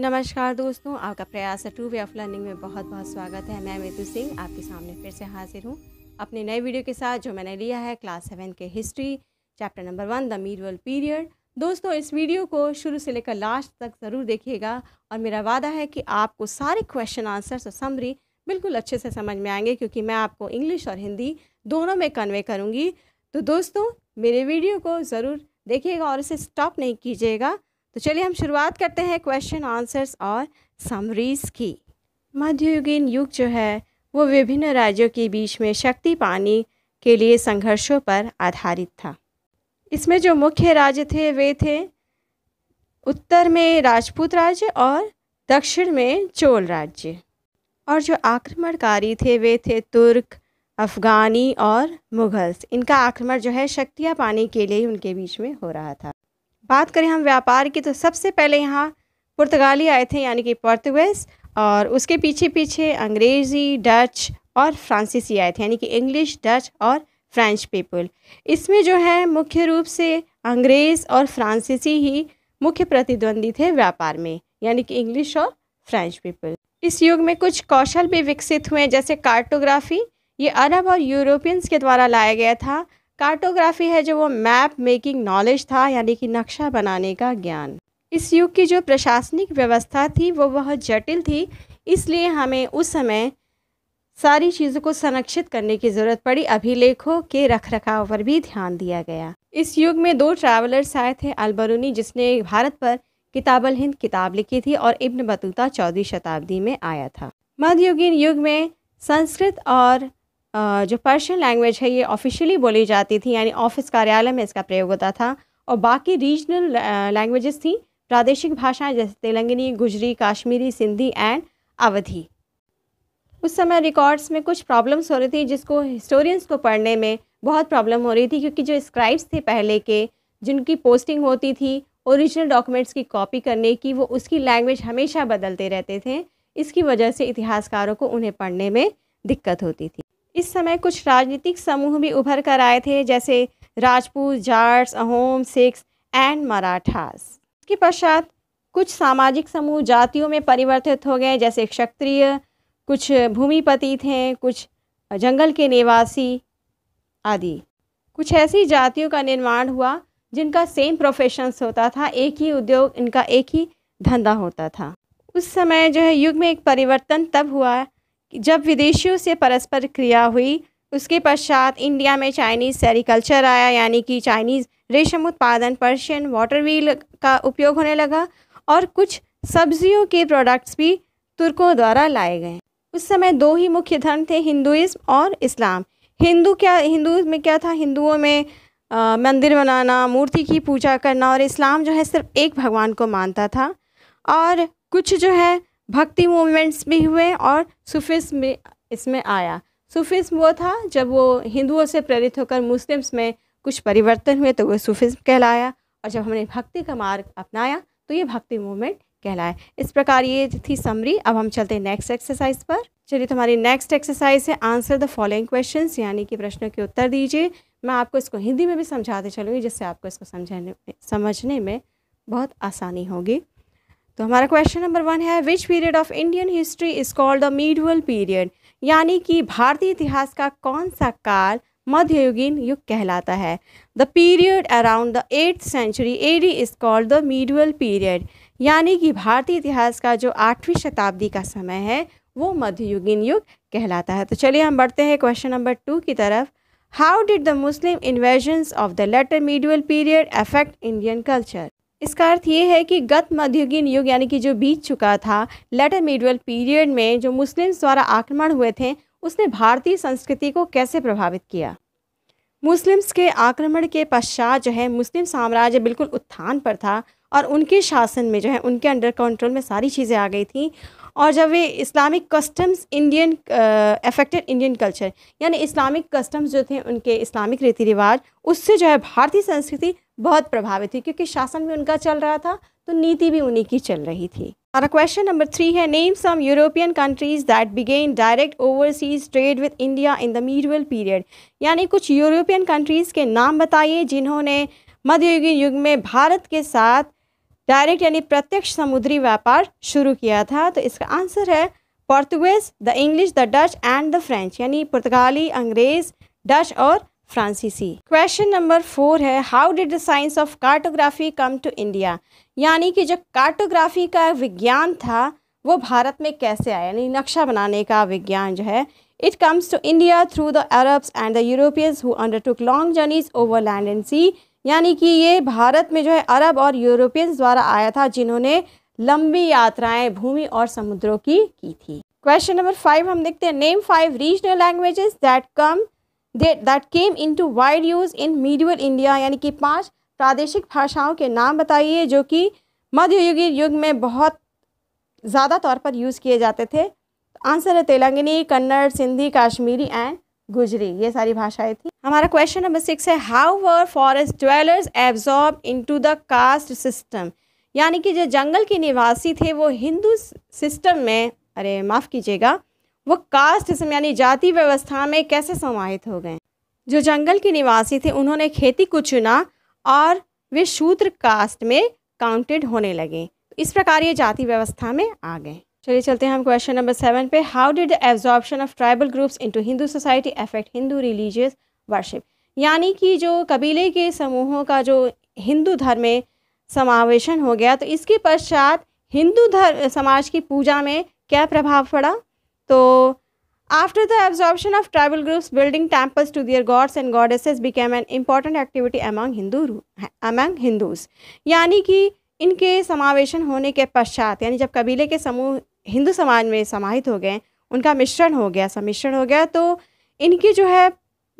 नमस्कार दोस्तों आपका प्रयास टू वे ऑफ लर्निंग में बहुत बहुत स्वागत है मैं मेतु सिंह आपके सामने फिर से हाजिर हूँ अपने नए वीडियो के साथ जो मैंने लिया है क्लास सेवन के history chapter number one the medieval period दोस्तों इस वीडियो को शुरू से लेकर लास्ट तक ज़रूर देखिएगा और मेरा वादा है कि आपको सारे क्वेश्चन आंसर्स और समरी बिल्कुल अच्छे से समझ में आएंगे क्योंकि मैं आपको इंग्लिश और हिंदी दोनों में कन्वे करूँगी तो दोस्तों मेरे वीडियो को ज़रूर देखिएगा और इसे स्टॉप नहीं कीजिएगा तो चलिए हम शुरुआत करते हैं क्वेश्चन आंसर्स और समरीज की मध्ययुगीन युग जो है वो विभिन्न राज्यों के बीच में शक्ति पानी के लिए संघर्षों पर आधारित था इसमें जो मुख्य राज्य थे वे थे उत्तर में राजपूत राज्य और दक्षिण में चोल राज्य और जो आक्रमणकारी थे वे थे तुर्क अफ़गानी और मुग़ल्स इनका आक्रमण जो है शक्तियाँ पाने के लिए उनके बीच में हो रहा था बात करें हम व्यापार की तो सबसे पहले यहाँ पुर्तगाली आए थे यानी कि पोर्तुगेज़ और उसके पीछे पीछे अंग्रेज़ी डच और फ्रांसीसी आए थे यानी कि इंग्लिश डच और फ्रेंच पीपल इसमें जो है मुख्य रूप से अंग्रेज़ और फ्रांसीसी ही मुख्य प्रतिद्वंदी थे व्यापार में यानी कि इंग्लिश और फ्रेंच पीपल इस युग में कुछ कौशल भी विकसित हुए जैसे कार्टोग्राफी ये अरब और यूरोपियंस के द्वारा लाया गया था कार्टोग्राफी है जो वो मैप मेकिंग नॉलेज था यानी कि नक्शा बनाने का ज्ञान इस युग की जो प्रशासनिक व्यवस्था थी वो बहुत जटिल थी इसलिए हमें उस समय सारी चीज़ों को संरक्षित करने की ज़रूरत पड़ी अभिलेखों के रखरखाव पर भी ध्यान दिया गया इस युग में दो ट्रैवलर्स आए थे अलबरूनी जिसने भारत पर किताबल हिंद किताब लिखी थी और इब्न बतूता चौदहवीं शताब्दी में आया था मध्ययुगीन युग में संस्कृत और जो पर्शियन लैंग्वेज है ये ऑफिशियली बोली जाती थी यानी ऑफिस कार्यालय में इसका प्रयोग होता था और बाकी रीजनल लैंग्वेजेस थी प्रादेशिक भाषाएं जैसे तेलंगनी गुजरी काश्मीरी सिंधी एंड अवधी उस समय रिकॉर्ड्स में कुछ प्रॉब्लम्स हो रही थी जिसको हिस्टोरियंस को पढ़ने में बहुत प्रॉब्लम हो रही थी क्योंकि जो स्क्राइब्स थे पहले के जिनकी पोस्टिंग होती थी ओरिजिनल डॉक्यूमेंट्स की कॉपी करने की वो उसकी लैंग्वेज हमेशा बदलते रहते थे इसकी वजह से इतिहासकारों को उन्हें पढ़ने में दिक्कत होती थी इस समय कुछ राजनीतिक समूह भी उभर कर आए थे जैसे राजपूत जाट्स अहोम सिख्स एंड मराठास इसके पश्चात कुछ सामाजिक समूह जातियों में परिवर्तित हो गए जैसे क्षत्रिय कुछ भूमिपति थे कुछ जंगल के निवासी आदि कुछ ऐसी जातियों का निर्माण हुआ जिनका सेम प्रोफेशंस होता था एक ही उद्योग इनका एक ही धंधा होता था उस समय जो है युग में एक परिवर्तन तब हुआ है जब विदेशियों से परस्पर क्रिया हुई उसके पश्चात इंडिया में चाइनीज़ सेरिकल्चर आया यानी कि चाइनीज़ रेशम उत्पादन पर्शियन वाटर व्हील का उपयोग होने लगा और कुछ सब्जियों के प्रोडक्ट्स भी तुर्कों द्वारा लाए गए उस समय दो ही मुख्य धर्म थे हिंदुज्म और इस्लाम हिंदू क्या हिंदू में क्या था हिंदुओं में आ, मंदिर बनाना मूर्ति की पूजा करना और इस्लाम जो है सिर्फ एक भगवान को मानता था और कुछ जो है भक्ति मूवमेंट्स भी हुए और सूफिस में इसमें आया सूफिस वो था जब वो हिंदुओं से प्रेरित होकर मुस्लिम्स में कुछ परिवर्तन हुए तो वो सूफिस कहलाया और जब हमने भक्ति का मार्ग अपनाया तो ये भक्ति मूवमेंट कहलाया इस प्रकार ये थी समरी अब हम चलते हैं नेक्स्ट एक्सरसाइज पर चलिए तो हमारी नेक्स्ट एक्सरसाइज है आंसर द फॉलोइंग क्वेश्चन यानी कि प्रश्नों के उत्तर दीजिए मैं आपको इसको हिंदी में भी समझाते चलूँगी जिससे आपको इसको समझाने समझने में बहुत आसानी होगी तो हमारा क्वेश्चन नंबर वन है which period of Indian history is called the medieval period यानी कि भारतीय इतिहास का कौन सा काल मध्ययुगीन युग कहलाता है the period around the eighth century A D is called the medieval period यानी कि भारतीय इतिहास का जो आठवीं शताब्दी का समय है वो मध्ययुगीन युग कहलाता है तो चलिए हम बढ़ते हैं क्वेश्चन नंबर टू की तरफ how did the Muslim invasions of the later medieval period affect Indian culture इसका अर्थ ये है कि गत मध्ययुगीन युग यानी कि जो बीत चुका था लेटर मिडवेल पीरियड में जो मुस्लिम्स द्वारा आक्रमण हुए थे उसने भारतीय संस्कृति को कैसे प्रभावित किया मुस्लिम्स के आक्रमण के पश्चात जो है मुस्लिम साम्राज्य बिल्कुल उत्थान पर था और उनके शासन में जो है उनके अंडर कंट्रोल में सारी चीज़ें आ गई थी और जब वे Islamic customs Indian affected Indian culture यानी इस्लामिक कस्टम्स जो थे उनके इस्लामिक रीति रिवाज उससे जो है भारतीय संस्कृति बहुत प्रभावित थी क्योंकि शासन भी उनका चल रहा था तो नीति भी उन्हीं की चल रही थी हमारा क्वेश्चन नंबर थ्री है name some European countries that began direct overseas trade with India in the medieval period यानी कुछ यूरोपियन कंट्रीज़ के नाम बताइए जिन्होंने मध्ययुगीन युग में भारत के साथ डायरेक्ट यानी प्रत्यक्ष समुद्री व्यापार शुरू किया था तो इसका आंसर है Portuguese the English the Dutch and the French यानी पुर्तगाली अंग्रेज़ डच और फ्रांसीसी क्वेश्चन नंबर फोर है how did the science of cartography come to India यानी कि जो कार्टोग्राफी का विज्ञान था वो भारत में कैसे आया यानी नक्शा बनाने का विज्ञान जो है it comes to India through the Arabs and the Europeans who undertook long journeys over land and sea यानी कि ये भारत में जो है अरब और यूरोपियंस द्वारा आया था जिन्होंने लंबी यात्राएं भूमि और समुद्रों की की थी क्वेश्चन नंबर फाइव हम देखते हैं name five regional languages that come that came into wide use in medieval India यानी कि पांच प्रादेशिक भाषाओं के नाम बताइए जो कि मध्ययुगी युग में बहुत ज़्यादा तौर पर यूज़ किए जाते थे आंसर है तेलंगनी कन्नड़ सिंधी कश्मीरी एंड गुजरी ये सारी भाषाएं थी हमारा क्वेश्चन नंबर सिक्स है how were forest dwellers absorb into the caste system यानी कि जो जंगल के निवासी थे वो हिंदू सिस्टम में अरे माफ़ कीजिएगा वो कास्टिज्म यानी जाति व्यवस्था में कैसे समाहित हो गए जो जंगल के निवासी थे उन्होंने खेती को चुना और वे शूद्र कास्ट में काउंटेड होने लगे इस प्रकार ये जाति व्यवस्था में आ गए चलिए चलते हैं हम क्वेश्चन नंबर सेवन पे how did the absorption of tribal groups into Hindu society affect Hindu religious worship यानी कि जो कबीले के समूहों का जो हिंदू धर्म में समावेशन हो गया तो इसके पश्चात हिंदू धर्म समाज की पूजा में क्या प्रभाव पड़ा तो after the absorption of tribal groups building temples to their gods and goddesses an an activity among Hindu Hindu among Hindus यानी कि इनके समावेशन होने के पश्चात यानी जब कबीले के समूह हिंदू समाज में समाहित हो गए उनका मिश्रण हो गया सम्मिश्रण हो गया तो इनकी जो है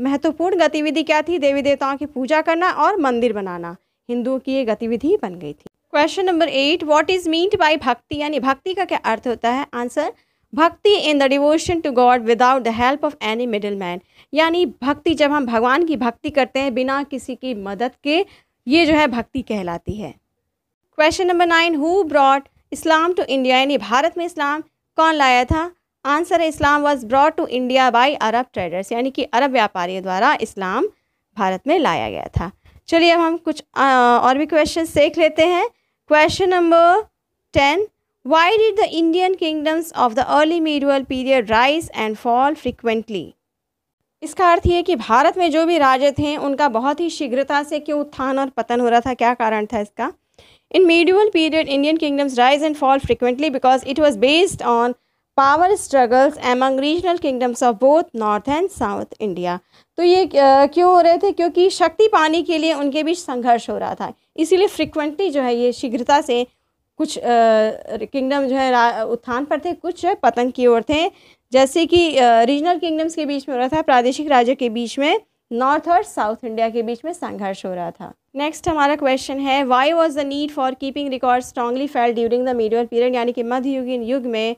महत्वपूर्ण गतिविधि क्या थी देवी देवताओं की पूजा करना और मंदिर बनाना हिंदुओं की ये गतिविधि बन गई थी question number eight what is meant by bhakti यानी भक्ति का क्या अर्थ होता है answer bhakti in the devotion to God without the help of any middle man यानी भक्ति जब हम भगवान की भक्ति करते हैं बिना किसी की मदद के ये जो है भक्ति कहलाती है question number nine who brought Islam to India यानी भारत में इस्लाम कौन लाया था आंसर है Islam was brought to India by Arab traders यानी कि अरब व्यापारियों द्वारा इस्लाम भारत में लाया गया था चलिए अब हम कुछ आ, और भी क्वेश्चन देख लेते हैं question number ten Why did the Indian kingdoms of the early medieval period rise and fall frequently? इसका अर्थ ये कि भारत में जो भी राज्य थे उनका बहुत ही शीघ्रता से क्यों उत्थान और पतन हो रहा था क्या कारण था इसका in medieval period Indian kingdoms rise and fall frequently because it was based on power struggles among regional kingdoms of both north and south India तो ये क्यों हो रहे थे क्योंकि शक्ति पाने के लिए उनके बीच संघर्ष हो रहा था इसीलिए फ्रिक्वेंटली जो है ये शीघ्रता से कुछ किंगडम जो है उत्थान पर थे कुछ पतन की ओर थे जैसे कि रीजनल किंगडम्स के बीच में हो रहा था प्रादेशिक राज्य के बीच में नॉर्थ और साउथ इंडिया के बीच में संघर्ष हो रहा था नेक्स्ट हमारा क्वेश्चन है why was the need for keeping record strongly felt during the medieval period यानी कि मध्ययुगीन युग में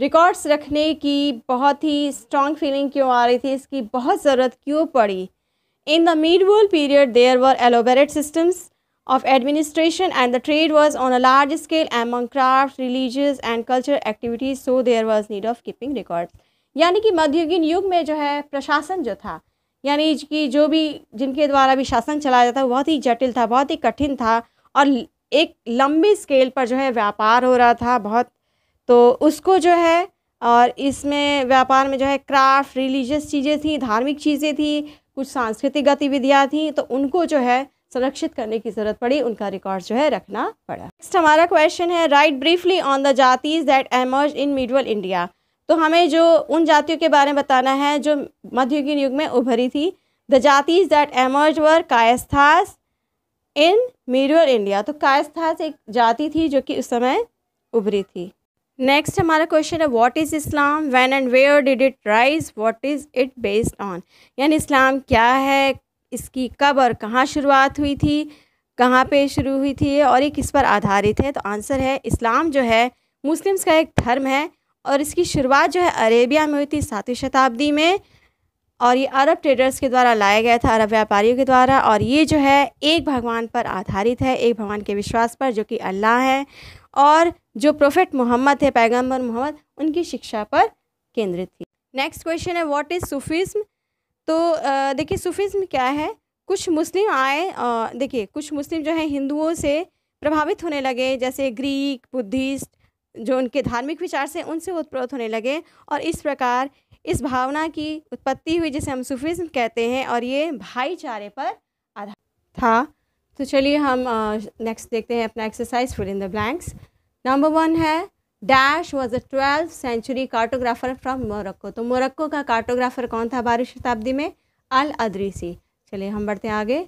रिकॉर्ड्स रखने की बहुत ही स्ट्रांग फीलिंग क्यों आ रही थी इसकी बहुत ज़रूरत क्यों पड़ी in the medieval period there were elaborate systems of administration and the trade was on a large scale among crafts, religious and cultural activities so there was need of keeping record. यानी कि मध्ययुगीन युग में जो है प्रशासन जो था यानी कि जो भी जिनके द्वारा भी शासन चलाया जाता था बहुत ही जटिल था बहुत ही कठिन था और एक लंबी स्केल पर जो है व्यापार हो रहा था बहुत तो उसको जो है और इसमें व्यापार में जो है क्राफ्ट रिलीजियस चीज़ें थी धार्मिक चीज़ें थी कुछ सांस्कृतिक गतिविधियाँ थी तो उनको जो है संरक्षित करने की ज़रूरत पड़ी उनका रिकॉर्ड जो है रखना पड़ा नेक्स्ट हमारा क्वेश्चन है write briefly on the jatis that emerge in medieval India तो हमें जो उन जातियों के बारे में बताना है जो मध्ययुगीन युग में उभरी थी the jatis that emerge were Kayasthas in medieval India तो कायस्थास एक जाति थी जो कि उस समय उभरी थी नेक्स्ट हमारा क्वेश्चन है what is Islam when and where did it rise what is it based on यानी इस्लाम क्या है इसकी कब और कहाँ शुरुआत हुई थी कहाँ पे शुरू हुई थी और ये किस पर आधारित है तो आंसर है इस्लाम जो है मुस्लिम्स का एक धर्म है और इसकी शुरुआत जो है अरेबिया में हुई थी सातवीं शताब्दी में और ये अरब ट्रेडर्स के द्वारा लाया गया था अरब व्यापारियों के द्वारा और ये जो है एक भगवान पर आधारित है एक भगवान के विश्वास पर जो कि अल्लाह है और जो प्रोफेट मोहम्मद है पैगम्बर मोहम्मद उनकी शिक्षा पर केंद्रित थी नेक्स्ट क्वेश्चन है व्हाट इज़ सूफिज्म तो देखिए सूफिज़्म क्या है कुछ मुस्लिम आए देखिए कुछ मुस्लिम जो है हिंदुओं से प्रभावित होने लगे जैसे ग्रीक बुद्धिस्ट जो उनके धार्मिक विचार से उनसे उत्प्रोत होने लगे और इस प्रकार इस भावना की उत्पत्ति हुई जिसे हम सूफिज़्म कहते हैं और ये भाईचारे पर आधार था तो चलिए हम नेक्स्ट देखते हैं अपना exercise fill in the blanks number one है dash was a twelfth century cartographer from Morocco तो मोरक्को का कार्टोग्राफर कौन था बारिश शताब्दी में अल अदरीसी चलिए हम बढ़ते हैं आगे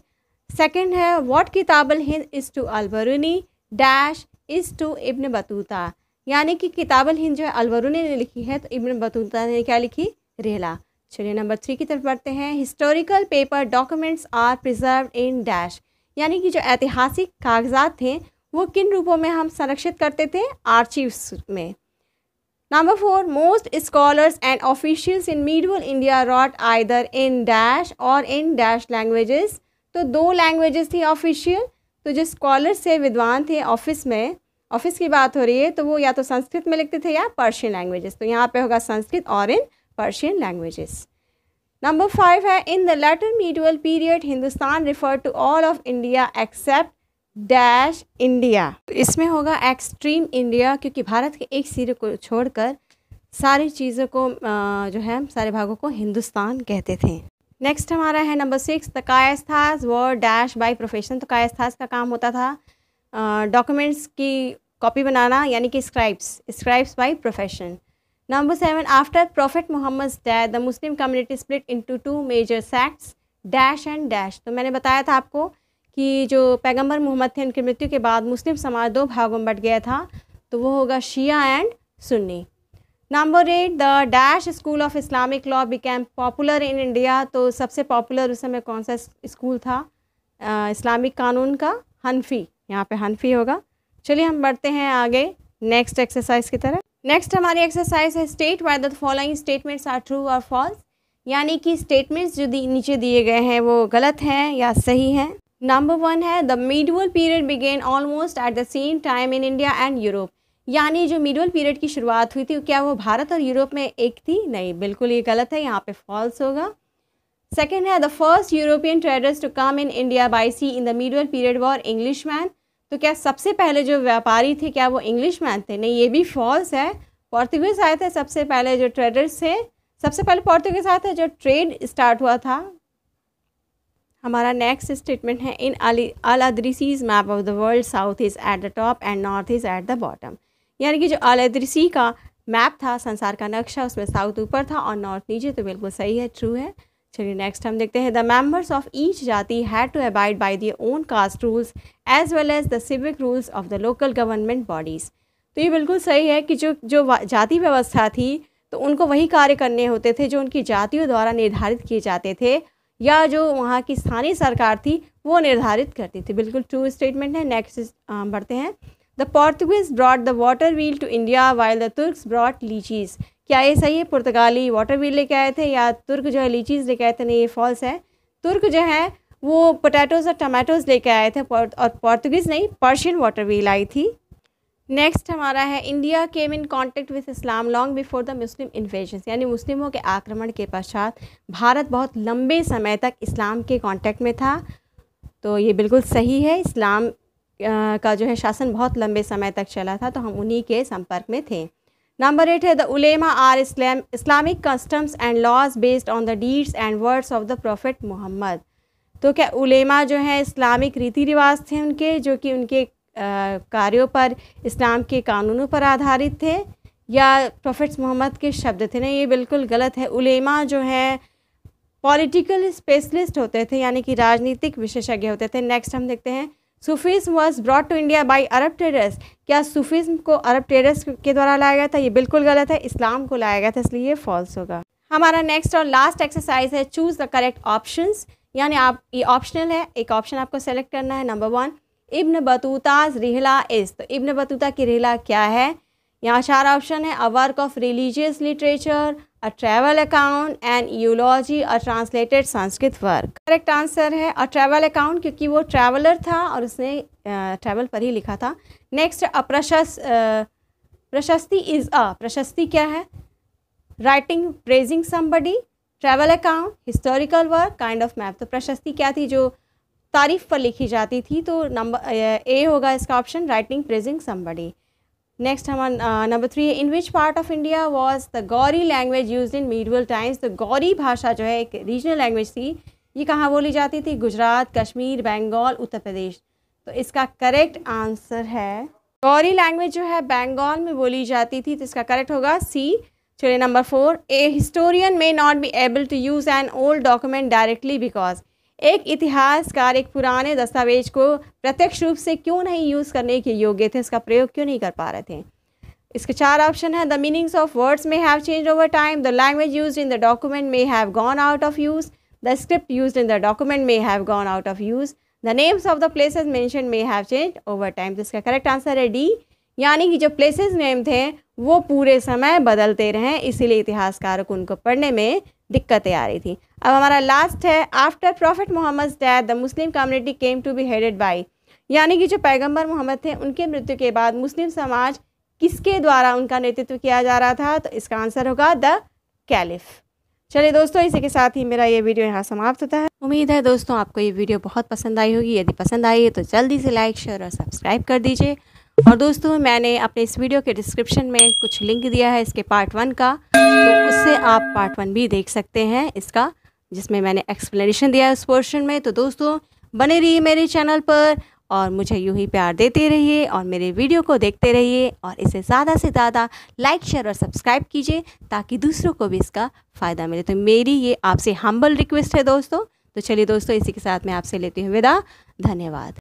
सेकेंड है what Kitabul Hind is to Alberuni dash is to Ibn Battuta यानी कि किताबल हिंद जो है अलबरूनी ने लिखी है तो इब्न बतूता ने क्या लिखी रेला चलिए नंबर थ्री की तरफ बढ़ते हैं historical paper documents are preserve in dash यानी कि जो ऐतिहासिक कागजात थे वो किन रूपों में हम संरक्षित करते थे आर्चिव्स में number four most scholars and officials in medieval India wrote either in dash और इन डैश लैंग्वेजेस तो दो लैंग्वेजेस थी ऑफिशियल तो जो स्कॉलर्स थे विद्वान थे ऑफिस में ऑफिस की बात हो रही है तो वो या तो संस्कृत में लिखते थे या पर्शियन लैंग्वेजेस तो यहाँ पे होगा संस्कृत और in Persian languages number five है in the later medieval period Hindustan refer to all of India except dash India तो इसमें होगा एक्सट्रीम इंडिया क्योंकि भारत के एक सिरे को छोड़कर सारी चीज़ों को जो है सारे भागों को हिंदुस्तान कहते थे नेक्स्ट हमारा है number six the Kayasthas were dash by profession तो कायस्थास का काम होता था डॉक्यूमेंट्स की कॉपी बनाना यानी कि scribes scribes by profession number seven after prophet Mohammad dash the Muslim community split into two major sects dash and dash तो मैंने बताया था आपको कि जो पैगंबर मोहम्मद थे उनकी मृत्यु के बाद मुस्लिम समाज दो भागों में बट गया था तो वो होगा Shia and Sunni number eight the dash school of Islamic law became popular in India तो सबसे पॉपुलर उस समय कौन सा स्कूल था इस्लामिक कानून का हनफी यहाँ पे हनफी होगा चलिए हम बढ़ते हैं आगे नेक्स्ट एक्सरसाइज की तरफ नेक्स्ट हमारी एक्सरसाइज है state why the following statements are true और फॉल्स यानी कि स्टेटमेंट्स जो नीचे दिए गए हैं वो गलत हैं या सही हैं नंबर वन है the medieval period began almost at the same time in India and Europe यानी जो मिडअल पीरियड की शुरुआत हुई थी क्या वो भारत और यूरोप में एक थी नहीं बिल्कुल ये गलत है यहाँ पे फॉल्स होगा सेकेंड है the first European traders to come in India by sea in the middle period were English man तो क्या सबसे पहले जो व्यापारी थे क्या वो इंग्लिश मैन थे नहीं ये भी फॉल्स है पोर्तुगीज आए थे सबसे पहले जो ट्रेडर्स थे सबसे पहले पोर्तुगीज आए थे जो ट्रेड स्टार्ट हुआ था हमारा नेक्स्ट स्टेटमेंट है in al Idrisi's map of the world south is at the top and north is at the bottom यानी कि जो अल अदरीसी का मैप था संसार का नक्शा उसमें साउथ ऊपर था और नॉर्थ नीचे तो बिल्कुल सही है ट्रू है चलिए नेक्स्ट हम देखते हैं the members of each jati had to abide by their own caste rules as well as the civic rules of the local government bodies तो ये बिल्कुल सही है कि जो जो जाति व्यवस्था थी तो उनको वही कार्य करने होते थे जो उनकी जातियों द्वारा निर्धारित किए जाते थे या जो वहाँ की स्थानीय सरकार थी वो निर्धारित करती थी बिल्कुल ट्रू स्टेटमेंट है नेक्स्ट बढ़ते हैं the Portuguese brought the water wheel to India while the Turks brought lychees क्या ये सही है पुर्तगाली वाटर व्हील लेके आए थे या तुर्क जो है लीचीज़ लेके आए थे नहीं ये फॉल्स है तुर्क जो है वो पोटैटोज़ और टमाटोज़ लेके आए थे और पोर्तुगीज़ नहीं पर्शियन वाटर व्हील आई थी नेक्स्ट हमारा है India came in contact with Islam long before the Muslim invasion यानी मुस्लिमों के आक्रमण के पश्चात भारत बहुत लंबे समय तक इस्लाम के कांटेक्ट में था तो ये बिल्कुल सही है इस्लाम का जो है शासन बहुत लंबे समय तक चला था तो हम उन्हीं के संपर्क में थे नंबर एट है the ulema are Islam Islamic customs and laws based on the deeds and words of the prophet Mohammad तो क्या उलेमा जो है इस्लामिक रीति रिवाज थे उनके जो कि उनके कार्यों पर इस्लाम के कानूनों पर आधारित थे या प्रोफेट्स मोहम्मद के शब्द थे ना ये बिल्कुल गलत है उलेमा जो हैं पॉलिटिकल स्पेशलिस्ट होते थे यानी कि राजनीतिक विशेषज्ञ होते थे नेक्स्ट हम देखते हैं Sufism was brought to India by Arab traders क्या सूफीज़म को अरब टेरर्स के द्वारा लाया गया था ये बिल्कुल गलत है इस्लाम को लाया गया था इसलिए ये फॉल्स होगा हमारा नेक्स्ट और लास्ट एक्सरसाइज है चूज़ द करेक्ट ऑप्शंस यानी आप ये ऑप्शनल है एक ऑप्शन आपको सेलेक्ट करना है number one Ibn Battuta's Rihla is तो इब्न बतूता की रिहला क्या है यहाँ चार ऑप्शन है a work of religious literature a travel account and eulogy a translated Sanskrit work correct answer है अ ट्रैवल अकाउंट क्योंकि वो ट्रैवलर था और उसने ट्रैवल पर ही लिखा था नेक्स्ट अ प्रशस् प्रशस्ति इज़ अ प्रशस्ति क्या है writing praising somebody travel account historical work kind of map तो प्रशस्ति क्या थी जो तारीफ पर लिखी जाती थी तो नंबर ए होगा इसका option writing praising somebody next हमारा नंबर थ्री है in which part of India was the Gauri language use in medieval times the Gauri भाषा जो है एक रीजनल लैंग्वेज थी ये कहाँ बोली जाती थी गुजरात कश्मीर बंगाल उत्तर प्रदेश तो इसका करेक्ट आंसर है गौरी लैंग्वेज जो है बंगाल में बोली जाती थी तो इसका करेक्ट होगा सी चलिए number four a historian may not be able to use an old document directly because एक इतिहासकार एक पुराने दस्तावेज को प्रत्यक्ष रूप से क्यों नहीं यूज़ करने के योग्य थे इसका प्रयोग क्यों नहीं कर पा रहे थे इसके चार ऑप्शन हैं the meanings of words may have change over time the language use in the document may have gone out of use the script use in the document may have gone out of use the names of the places mention may have change over time तो इसका correct answer है D यानी कि जो places name थे वो पूरे समय बदलते रहें इसीलिए इतिहासकारों को उनको पढ़ने में दिक्कतें आ रही थी अब हमारा लास्ट है after prophet Mohammad death the Muslim community came to be headed by यानी कि जो पैगंबर मोहम्मद थे उनके मृत्यु के बाद मुस्लिम समाज किसके द्वारा उनका नेतृत्व किया जा रहा था तो इसका आंसर होगा द कैलिफ़ चलिए दोस्तों इसी के साथ ही मेरा ये वीडियो यहाँ समाप्त होता है उम्मीद है दोस्तों आपको ये वीडियो बहुत पसंद आई होगी यदि पसंद आई है तो जल्दी से लाइक शेयर और सब्सक्राइब कर दीजिए और दोस्तों मैंने अपने इस वीडियो के डिस्क्रिप्शन में कुछ लिंक दिया है इसके पार्ट वन का तो उससे आप पार्ट वन भी देख सकते हैं इसका जिसमें मैंने एक्सप्लेनेशन दिया है उस पोर्शन में तो दोस्तों बने रहिए मेरे चैनल पर और मुझे यूँ ही प्यार देते रहिए और मेरे वीडियो को देखते रहिए और इसे ज़्यादा से ज़्यादा लाइक शेयर और सब्सक्राइब कीजिए ताकि दूसरों को भी इसका फ़ायदा मिले तो मेरी ये आपसे हम्बल रिक्वेस्ट है दोस्तों तो चलिए दोस्तों इसी के साथ मैं आपसे लेती हूँ विदा धन्यवाद